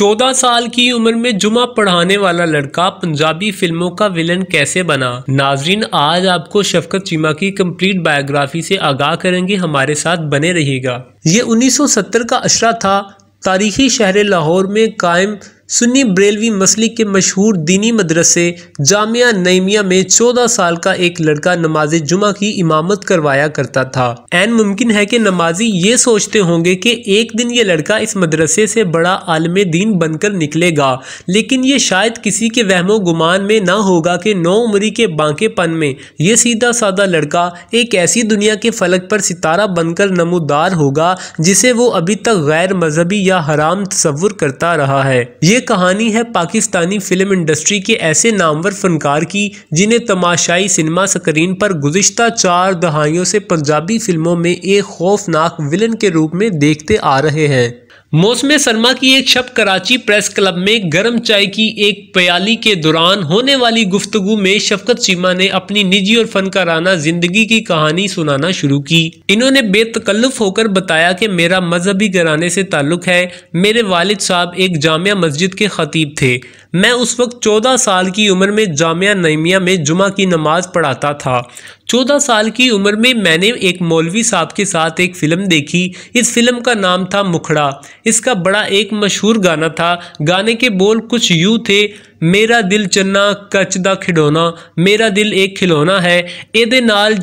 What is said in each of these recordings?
चौदह साल की उम्र में जुमा पढ़ाने वाला लड़का पंजाबी फिल्मों का विलन कैसे बना नाजरीन आज आपको शफकत चीमा की कंप्लीट बायोग्राफी से आगाह करेंगे हमारे साथ बने रहिएगा ये 1970 का अशरा था तारीखी शहर लाहौर में कायम सुन्नी ब्रेलवी मसलिक के मशहूर दीनी मदरसे जामिया नईमिया में 14 साल का एक लड़का नमाज जुमा की इमामत करवाया करता था एन मुमकिन है कि नमाजी ये सोचते होंगे कि एक दिन ये लड़का इस मदरसे से बड़ा आलम दीन बनकर निकलेगा लेकिन ये शायद किसी के वहमो गुमान में ना होगा कि नौ उमरी के बांकेपन में ये सीधा साधा लड़का एक ऐसी दुनिया के फलक पर सितारा बनकर नमोदार होगा जिसे वो अभी तक गैर मजहबी या हराम तस्वुर करता रहा है ये कहानी है पाकिस्तानी फिल्म इंडस्ट्री के ऐसे नामवर फनकार की जिन्हें तमाशाई सिनेमा स्क्रीन पर गुजशत चार दहाइयों से पंजाबी फिल्मों में एक खौफनाक विलन के रूप में देखते आ रहे हैं मौसम सरमा की एक शब कराची प्रेस क्लब में गर्म चाय की एक प्याली के दौरान होने वाली गुफ्तगु में शफकत सीमा ने अपनी निजी और फनकाराना जिंदगी की कहानी सुनाना शुरू की इन्होंने बेतकल्लुफ होकर बताया कि मेरा मजहबी घराने से ताल्लुक है मेरे वालिद साहब एक जामिया मस्जिद के खतीब थे मैं उस वक्त चौदह साल की उम्र में जामिया नईमिया में जुमा की नमाज पढ़ाता था चौदह साल की उम्र में मैंने एक मौलवी साहब के साथ एक फ़िल्म देखी इस फिल्म का नाम था मुखड़ा इसका बड़ा एक मशहूर गाना था गाने के बोल कुछ यूँ थे मेरा दिल चन्ना कच का खिडौना मेरा दिल एक खिलौना है ये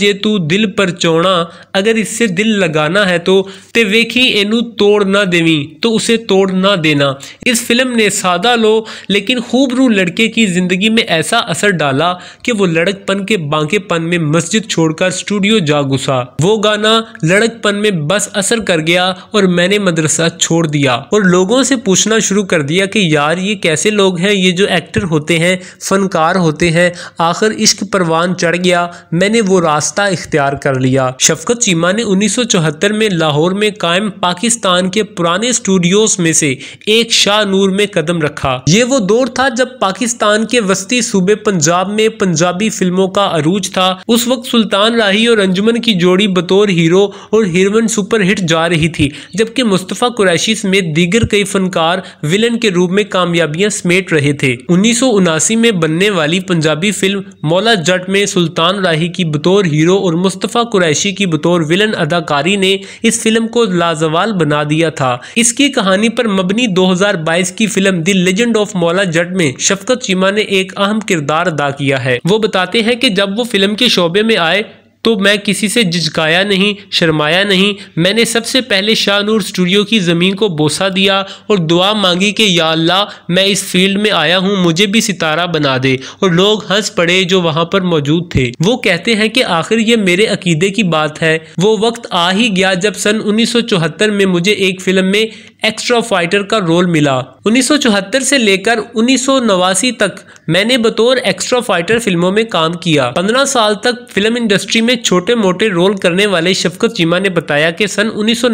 जे तू दिल ਦਿਲ अगर इससे दिल लगाना है तो ते वेखी ਵੇਖੀ तोड़ ना देवी तो उसे तोड़ ना देना इस फिल्म ने सादा लो लेकिन खूबरू लड़के की ज़िंदगी में ऐसा असर डाला कि वो लड़कपन के बांकेपन में मस्जिद छोड़कर स्टूडियो जा घुसा वो गाना लड़कपन में बस असर कर गया और मैंने मदरसा छोड़ दिया और लोगों से पूछना शुरू कर दिया कि यार ये कैसे लोग हैं ये जो एक्टर होते हैं फनकार होते हैं आखिर इश्क परवान चढ़ गया मैंने वो रास्ता इख्तियार कर लिया शफकत चीमा ने 1974 में लाहौर में कायम पाकिस्तान के पुराने स्टूडियोज में से एक शाह नूर में कदम रखा ये वो दौर था जब पाकिस्तान के वस्ती सूबे पंजाब में पंजाबी फिल्मों का अरूज था उस वक्त सुल्तान राही और अंजुमन की जोड़ी बतौर हीरो और हीरोइन हिट जा रही थी जबकि मुस्तफ़ा कुरैशी समेत दीगर कई फनकार विलन के रूप में कामयाबियां समेट रहे थे उन्नीस में बनने वाली पंजाबी फिल्म मौला जट में सुल्तान राही की बतौर हीरो और मुस्तफ़ा कुरैशी की बतौर विलन अदाकारी ने इस फिल्म को लाजवाल बना दिया था इसकी कहानी पर मबनी 2022 की फिल्म द लेजेंड ऑफ मौला जट में शफकत चीमा ने एक अहम किरदार अदा किया है वो बताते हैं कि जब वो फिल्म के शोबे में आए तो मैं किसी से झिझकाया नहीं शर्माया नहीं मैंने सबसे पहले शाहनूर स्टूडियो की ज़मीन को बोसा दिया और दुआ मांगी कि या अल्लाह मैं इस फील्ड में आया हूँ मुझे भी सितारा बना दे और लोग हंस पड़े जो वहाँ पर मौजूद थे वो कहते हैं कि आखिर ये मेरे अकीदे की बात है वो वक्त आ ही गया जब सन चौहत्तर में मुझे एक फिल्म में एक्स्ट्रा फाइटर का रोल मिला 1974 से लेकर उन्नीस तक मैंने बतौर एक्स्ट्रा फाइटर फिल्मों में काम किया 15 साल तक फिल्म इंडस्ट्री में छोटे मोटे रोल करने वाले शफकत चीमा ने बताया कि सन उन्नीस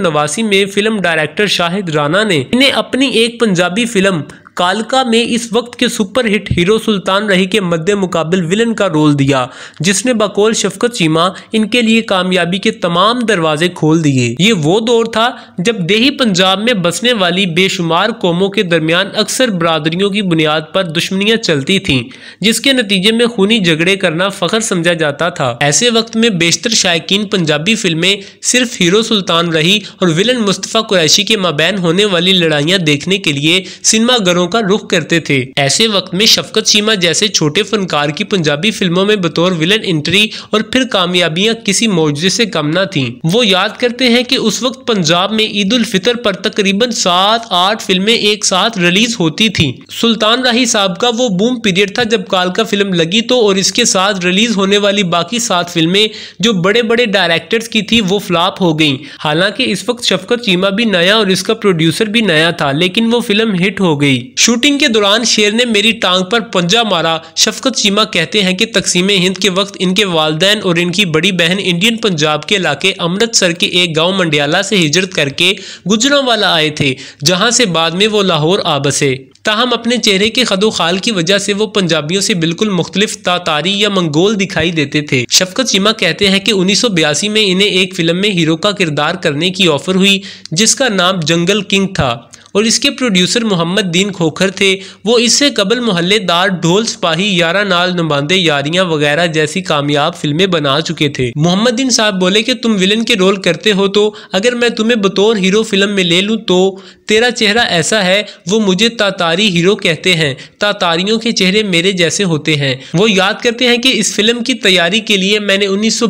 में फिल्म डायरेक्टर शाहिद राना ने इन्हें अपनी एक पंजाबी फिल्म कालका में इस वक्त के सुपरहिट हीरो सुल्तान रही के मद्दे मुकाबल विलन का रोल दिया जिसने बकौल शफकत चीमा इनके लिए कामयाबी के तमाम दरवाजे खोल दिए ये वो दौर था जब देही पंजाब में बसने वाली बेशुमार कौमों के दरमियान अक्सर बरदरीों की बुनियाद पर दुश्मनियां चलती थी जिसके नतीजे में खूनी झगड़े करना फखर समझा जाता था ऐसे वक्त में बेशतर शायक पंजाबी फिल्में सिर्फ हीरो सुल्तान रही और विलन मुस्तफ़ा कुरैशी के माबैन होने वाली लड़ाइयाँ देखने के लिए सिनेमाघरों फनकारों का रुख करते थे ऐसे वक्त में शफकत सीमा जैसे छोटे फनकार की पंजाबी फिल्मों में बतौर विलन एंट्री और फिर कामयाबियां किसी मुआवजे से कम न थी वो याद करते हैं कि उस वक्त पंजाब में ईद उल फितर पर तकरीबन सात आठ फिल्में एक साथ रिलीज होती थी सुल्तान राही साहब का वो बूम पीरियड था जब कालका फिल्म लगी तो और इसके साथ रिलीज होने वाली बाकी सात फिल्में जो बड़े बड़े डायरेक्टर्स की थी वो फ्लॉप हो गई हालांकि इस वक्त शफकत चीमा भी नया और इसका प्रोड्यूसर भी नया था लेकिन वो फिल्म हिट हो गई शूटिंग के दौरान शेर ने मेरी टांग पर पंजा मारा शफकत चीमा कहते हैं कि तकसीम हिंद के वक्त इनके वालदेन और इनकी बड़ी बहन इंडियन पंजाब के इलाके अमृतसर के एक गांव मंडियाला से हिजरत करके गुजरावाला आए थे जहां से बाद में वो लाहौर आ बसे ताहम अपने चेहरे के खदो खाल की वजह से वो पंजाबियों से बिल्कुल मुख्तलिफ तातारी या मंगोल दिखाई देते थे शफकत चीमा कहते हैं कि उन्नीस में इन्हें एक फिल्म में हीरो का किरदार करने की ऑफर हुई जिसका नाम जंगल किंग था और इसके प्रोड्यूसर मोहम्मद दीन खोखर थे वो इससे कबल मोहल्लेदार ढोल सिपाही यारा नाल नुमांदे यारियां वगैरह जैसी कामयाब फिल्में बना चुके थे मोहम्मद दीन साहब बोले कि तुम विलन के रोल करते हो तो अगर मैं तुम्हें बतौर हीरो फिल्म में ले लूँ तो तेरा चेहरा ऐसा है वो मुझे तातारी हीरो कहते हैं तातारियों के चेहरे मेरे जैसे होते हैं वो याद करते हैं कि इस फिल्म की तैयारी के लिए मैंने उन्नीस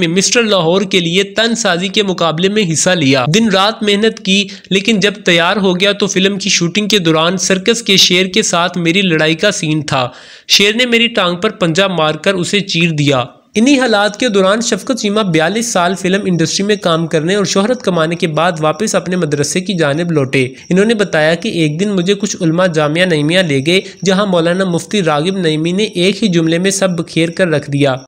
में मिस्टर लाहौर के लिए तन साजी के मुकाबले में हिस्सा लिया दिन रात मेहनत की लेकिन जब तैयार हो गया तो फिल्म की शूटिंग के दौरान सर्कस के शेर के साथ मेरी लड़ाई का सीन था शेर ने मेरी टांग पर पंजा मारकर उसे चीर दिया इन्हीं हालात के दौरान शफकत सीमा बयालीस साल फिल्म इंडस्ट्री में काम करने और शोहरत कमाने के बाद वापस अपने मदरसे की जानब लौटे इन्होंने बताया कि एक दिन मुझे कुछ उलमा जामिया नईमिया ले गए जहाँ मौलाना मुफ्ती रागिब नईमी ने एक ही जुमले में सब बखेर कर रख दिया